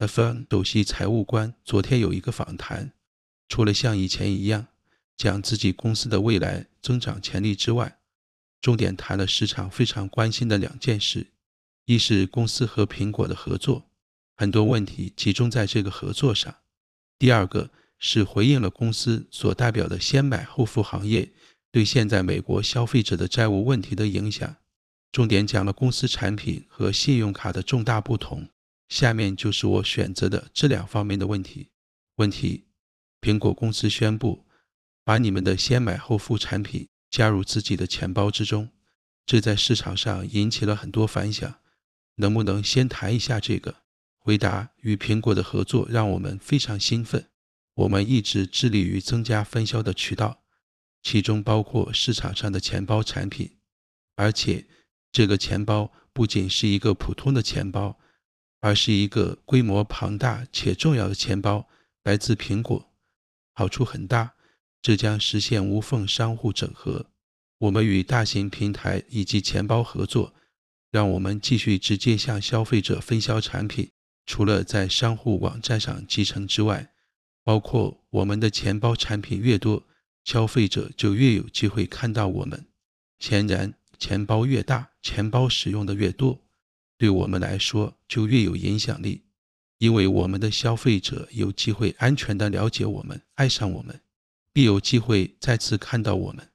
f 芬抖西财务官昨天有一个访谈，除了像以前一样讲自己公司的未来增长潜力之外，重点谈了市场非常关心的两件事：一是公司和苹果的合作，很多问题集中在这个合作上；第二个是回应了公司所代表的先买后付行业对现在美国消费者的债务问题的影响，重点讲了公司产品和信用卡的重大不同。下面就是我选择的质量方面的问题。问题：苹果公司宣布把你们的先买后付产品加入自己的钱包之中，这在市场上引起了很多反响。能不能先谈一下这个？回答：与苹果的合作让我们非常兴奋。我们一直致力于增加分销的渠道，其中包括市场上的钱包产品。而且，这个钱包不仅是一个普通的钱包。而是一个规模庞大且重要的钱包，来自苹果，好处很大。这将实现无缝商户整合。我们与大型平台以及钱包合作，让我们继续直接向消费者分销产品。除了在商户网站上集成之外，包括我们的钱包产品越多，消费者就越有机会看到我们。显然，钱包越大，钱包使用的越多。对我们来说就越有影响力，因为我们的消费者有机会安全地了解我们、爱上我们，必有机会再次看到我们。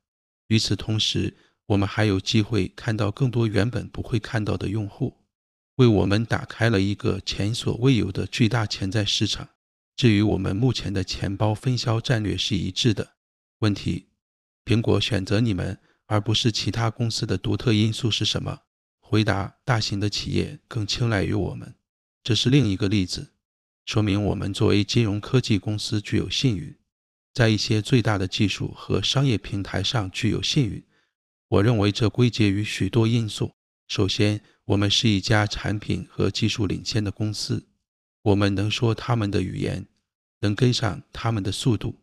与此同时，我们还有机会看到更多原本不会看到的用户，为我们打开了一个前所未有的巨大潜在市场。这与我们目前的钱包分销战略是一致的。问题：苹果选择你们而不是其他公司的独特因素是什么？回答：大型的企业更青睐于我们，这是另一个例子，说明我们作为金融科技公司具有信誉，在一些最大的技术和商业平台上具有信誉。我认为这归结于许多因素。首先，我们是一家产品和技术领先的公司，我们能说他们的语言，能跟上他们的速度，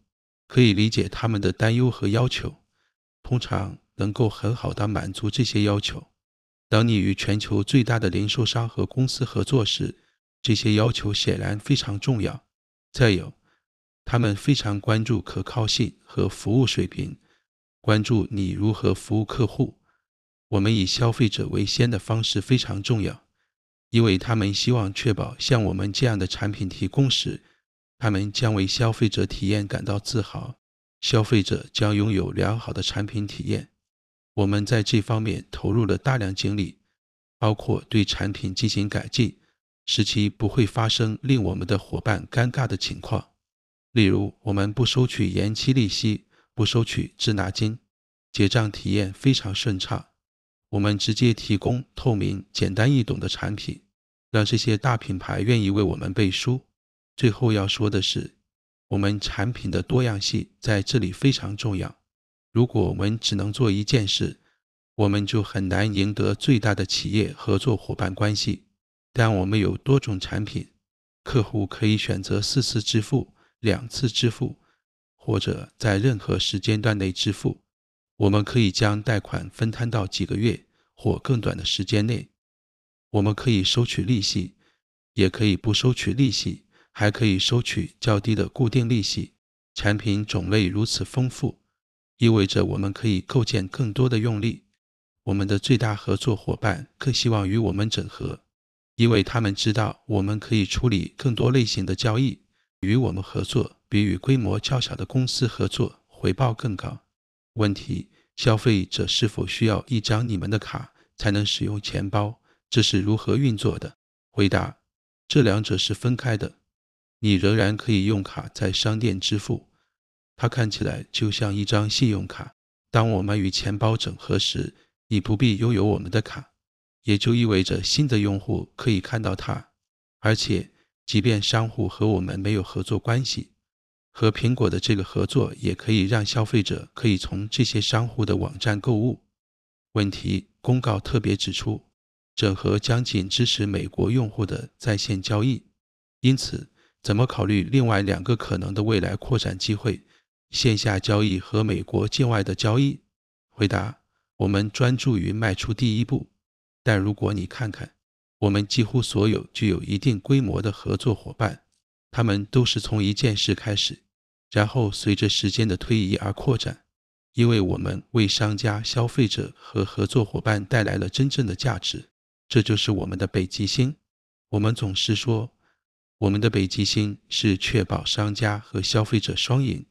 可以理解他们的担忧和要求，通常能够很好的满足这些要求。当你与全球最大的零售商和公司合作时，这些要求显然非常重要。再有，他们非常关注可靠性和服务水平，关注你如何服务客户。我们以消费者为先的方式非常重要，因为他们希望确保像我们这样的产品提供时，他们将为消费者体验感到自豪，消费者将拥有良好的产品体验。我们在这方面投入了大量精力，包括对产品进行改进，使其不会发生令我们的伙伴尴尬的情况。例如，我们不收取延期利息，不收取滞纳金，结账体验非常顺畅。我们直接提供透明、简单易懂的产品，让这些大品牌愿意为我们背书。最后要说的是，我们产品的多样性在这里非常重要。如果我们只能做一件事，我们就很难赢得最大的企业合作伙伴关系。但我们有多种产品，客户可以选择四次支付、两次支付，或者在任何时间段内支付。我们可以将贷款分摊到几个月或更短的时间内。我们可以收取利息，也可以不收取利息，还可以收取较低的固定利息。产品种类如此丰富。意味着我们可以构建更多的用力。我们的最大合作伙伴更希望与我们整合，因为他们知道我们可以处理更多类型的交易，与我们合作比与规模较小的公司合作回报更高。问题：消费者是否需要一张你们的卡才能使用钱包？这是如何运作的？回答：这两者是分开的，你仍然可以用卡在商店支付。它看起来就像一张信用卡。当我们与钱包整合时，你不必拥有我们的卡，也就意味着新的用户可以看到它。而且，即便商户和我们没有合作关系，和苹果的这个合作也可以让消费者可以从这些商户的网站购物。问题公告特别指出，整合将仅支持美国用户的在线交易。因此，怎么考虑另外两个可能的未来扩展机会？线下交易和美国境外的交易，回答：我们专注于迈出第一步。但如果你看看，我们几乎所有具有一定规模的合作伙伴，他们都是从一件事开始，然后随着时间的推移而扩展，因为我们为商家、消费者和合作伙伴带来了真正的价值。这就是我们的北极星。我们总是说，我们的北极星是确保商家和消费者双赢。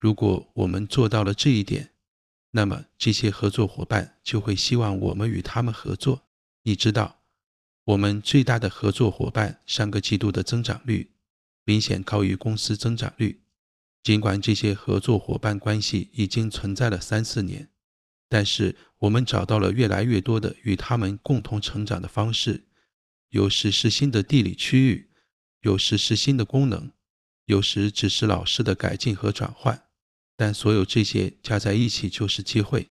如果我们做到了这一点，那么这些合作伙伴就会希望我们与他们合作。你知道，我们最大的合作伙伴上个季度的增长率明显高于公司增长率。尽管这些合作伙伴关系已经存在了三四年，但是我们找到了越来越多的与他们共同成长的方式：有时是新的地理区域，有时是新的功能，有时只是老师的改进和转换。但所有这些加在一起就是机会，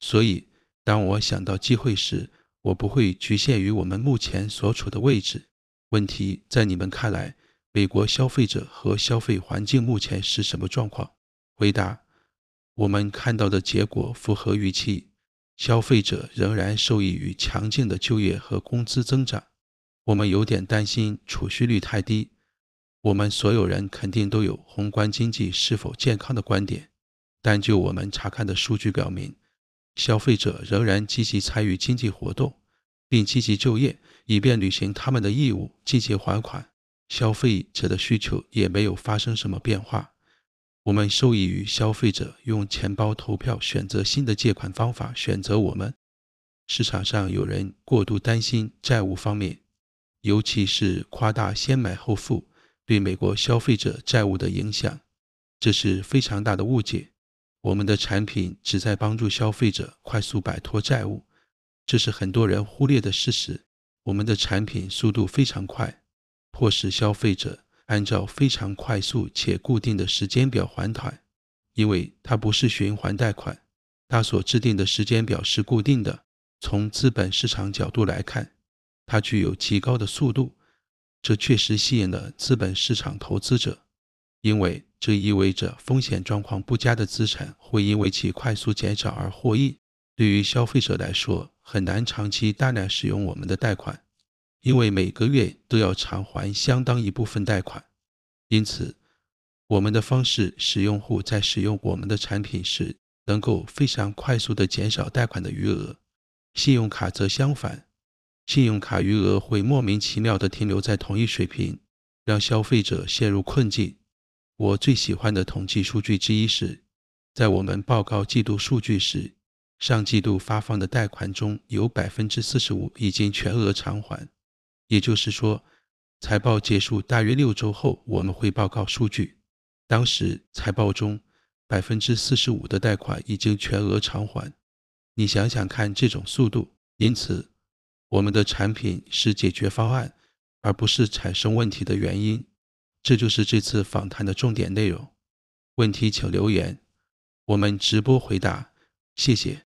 所以当我想到机会时，我不会局限于我们目前所处的位置。问题在你们看来，美国消费者和消费环境目前是什么状况？回答：我们看到的结果符合预期，消费者仍然受益于强劲的就业和工资增长。我们有点担心储蓄率太低。我们所有人肯定都有宏观经济是否健康的观点，但就我们查看的数据表明，消费者仍然积极参与经济活动，并积极就业，以便履行他们的义务，积极还款。消费者的需求也没有发生什么变化。我们受益于消费者用钱包投票选择新的借款方法，选择我们。市场上有人过度担心债务方面，尤其是夸大“先买后付”。对美国消费者债务的影响，这是非常大的误解。我们的产品旨在帮助消费者快速摆脱债务，这是很多人忽略的事实。我们的产品速度非常快，迫使消费者按照非常快速且固定的时间表还款，因为它不是循环贷款，它所制定的时间表是固定的。从资本市场角度来看，它具有极高的速度。这确实吸引了资本市场投资者，因为这意味着风险状况不佳的资产会因为其快速减少而获益。对于消费者来说，很难长期大量使用我们的贷款，因为每个月都要偿还相当一部分贷款。因此，我们的方式使用户在使用我们的产品时能够非常快速地减少贷款的余额。信用卡则相反。信用卡余额会莫名其妙地停留在同一水平，让消费者陷入困境。我最喜欢的统计数据之一是，在我们报告季度数据时，上季度发放的贷款中有百分之四十五已经全额偿还。也就是说，财报结束大约六周后，我们会报告数据。当时财报中百分之四十五的贷款已经全额偿还。你想想看，这种速度，因此。我们的产品是解决方案，而不是产生问题的原因。这就是这次访谈的重点内容。问题请留言，我们直播回答。谢谢。